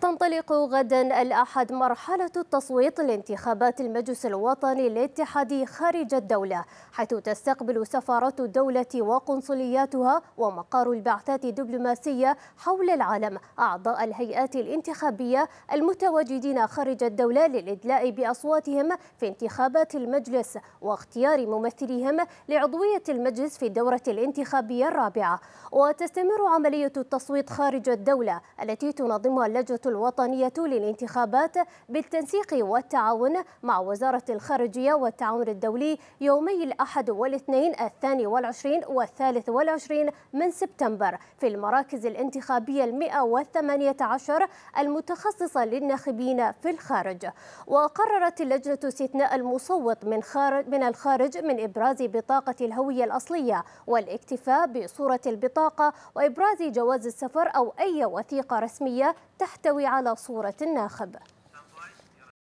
تنطلق غدا الأحد مرحلة التصويت لانتخابات المجلس الوطني الاتحادي خارج الدولة حيث تستقبل سفارات الدولة وقنصلياتها ومقار البعثات الدبلوماسية حول العالم أعضاء الهيئات الانتخابية المتواجدين خارج الدولة للإدلاء بأصواتهم في انتخابات المجلس واختيار ممثليهم لعضوية المجلس في الدورة الانتخابية الرابعة وتستمر عملية التصويت خارج الدولة التي تنظمها اللجنة الوطنية للانتخابات بالتنسيق والتعاون مع وزارة الخارجية والتعاون الدولي يومي الأحد والاثنين الثاني والعشرين والثالث والعشرين من سبتمبر في المراكز الانتخابية المئة والثمانية عشر المتخصصة للناخبين في الخارج وقررت اللجنة استثناء المصوت من, خارج من الخارج من إبراز بطاقة الهوية الأصلية والاكتفاء بصورة البطاقة وإبراز جواز السفر أو أي وثيقة رسمية تحتوي تحتوي على صورة الناخب